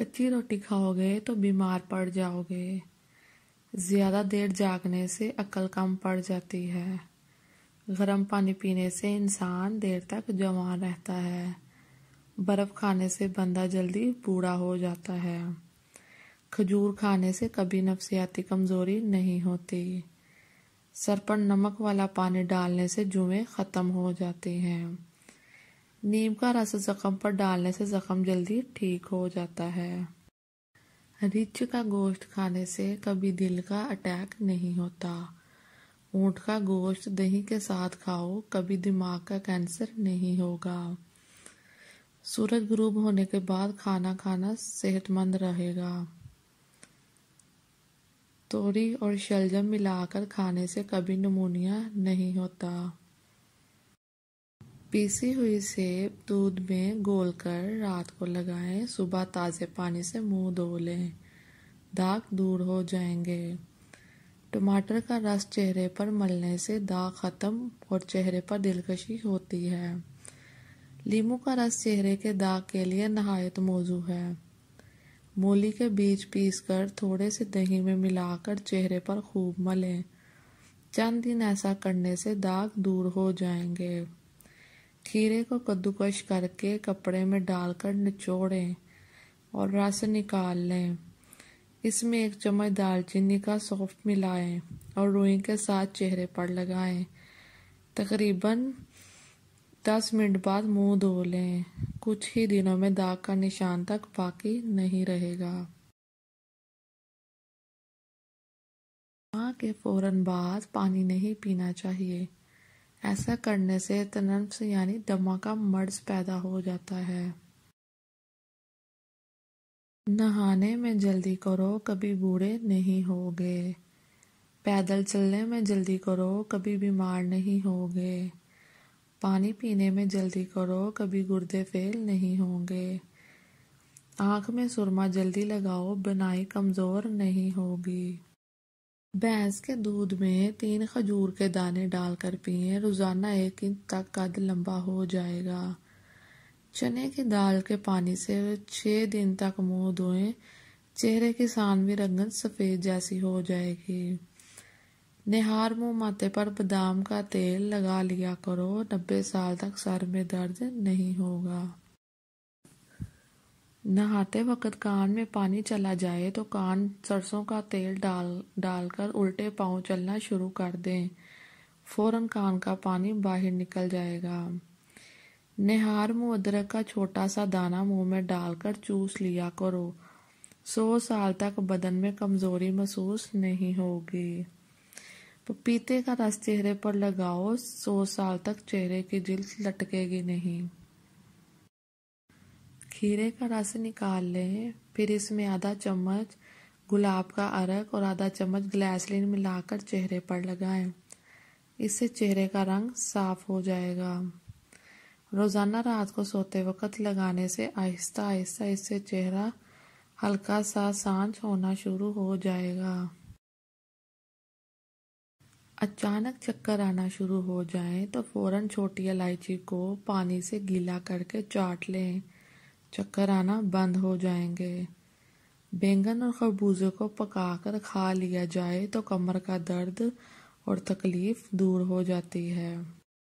कच्ची रोटी खाओगे तो बीमार पड़ जाओगे ज़्यादा देर जागने से अकल कम पड़ जाती है गर्म पानी पीने से इंसान देर तक जवान रहता है बर्फ़ खाने से बंदा जल्दी बूढ़ा हो जाता है खजूर खाने से कभी नफसियाती कमज़ोरी नहीं होती सर पर नमक वाला पानी डालने से जुएँ ख़त्म हो जाती हैं नीम का रस जख्म पर डालने से जख्म जल्दी ठीक हो जाता है रिच का गोश्त खाने से कभी दिल का अटैक नहीं होता ऊँट का गोश्त दही के साथ खाओ कभी दिमाग का कैंसर नहीं होगा सूरज ग्रूब होने के बाद खाना खाना सेहतमंद रहेगा तोरी और शलजम मिलाकर खाने से कभी नमूनिया नहीं होता पीसी हुई सेब दूध में घोलकर रात को लगाएं सुबह ताज़े पानी से मुंह धो लें दाग दूर हो जाएंगे टमाटर का रस चेहरे पर मलने से दाग ख़त्म और चेहरे पर दिलकशी होती है लीमू का रस चेहरे के दाग के लिए नहायत मौजू है मूली के बीज पीस कर थोड़े से दही में मिलाकर चेहरे पर खूब मलें चंद दिन ऐसा करने से दाग दूर हो जाएंगे खीरे को कद्दूकश करके कपड़े में डालकर निचोड़ें और रस निकाल लें इसमें एक चम्मच दालचीनी का सॉफ्ट मिलाएं और रुई के साथ चेहरे पर लगाएं तकरीबन दस मिनट बाद मुंह धो लें कुछ ही दिनों में दाग का निशान तक बाकी नहीं रहेगा माँ के फ़ौरन बाद पानी नहीं पीना चाहिए ऐसा करने से तनम्स यानी दमा का मर्ज पैदा हो जाता है नहाने में जल्दी करो कभी बूढ़े नहीं होगे पैदल चलने में जल्दी करो कभी बीमार नहीं होगे पानी पीने में जल्दी करो कभी गुर्दे फेल नहीं होंगे आँख में सुरमा जल्दी लगाओ बनाई कमज़ोर नहीं होगी भैंस के दूध में तीन खजूर के दाने डालकर पिए रोजाना एक इंच तक कद लंबा हो जाएगा चने की दाल के पानी से छह दिन तक मुंह धोए चेहरे की सानवी रंगन सफ़ेद जैसी हो जाएगी निहार मुंह माथे पर बादाम का तेल लगा लिया करो नब्बे साल तक सर में दर्द नहीं होगा नहाते वक्त कान में पानी चला जाए तो कान सरसों का तेल डाल डालकर उल्टे पांव चलना शुरू कर दें फौरन कान का पानी बाहर निकल जाएगा निहार मुँह अदरक का छोटा सा दाना मुंह में डालकर चूस लिया करो सौ साल तक बदन में कमजोरी महसूस नहीं होगी पपीते का रस चेहरे पर लगाओ सौ साल तक चेहरे की जिल्द लटकेगी नहीं खीरे का रस निकाल लें फिर इसमें आधा चम्मच गुलाब का अरक और आधा चम्मच ग्लासलिन मिलाकर चेहरे पर लगाएं इससे चेहरे का रंग साफ हो जाएगा रोज़ाना रात को सोते वक्त लगाने से आहिस्ता आहिस्ता इससे चेहरा हल्का सा सांझ होना शुरू हो जाएगा अचानक चक्कर आना शुरू हो जाए तो फौरन छोटी इलायची को पानी से गीला करके चाट लें चक्कर आना बंद हो जाएंगे बैंगन और खरबूजे को पकाकर खा लिया जाए तो कमर का दर्द और तकलीफ दूर हो जाती है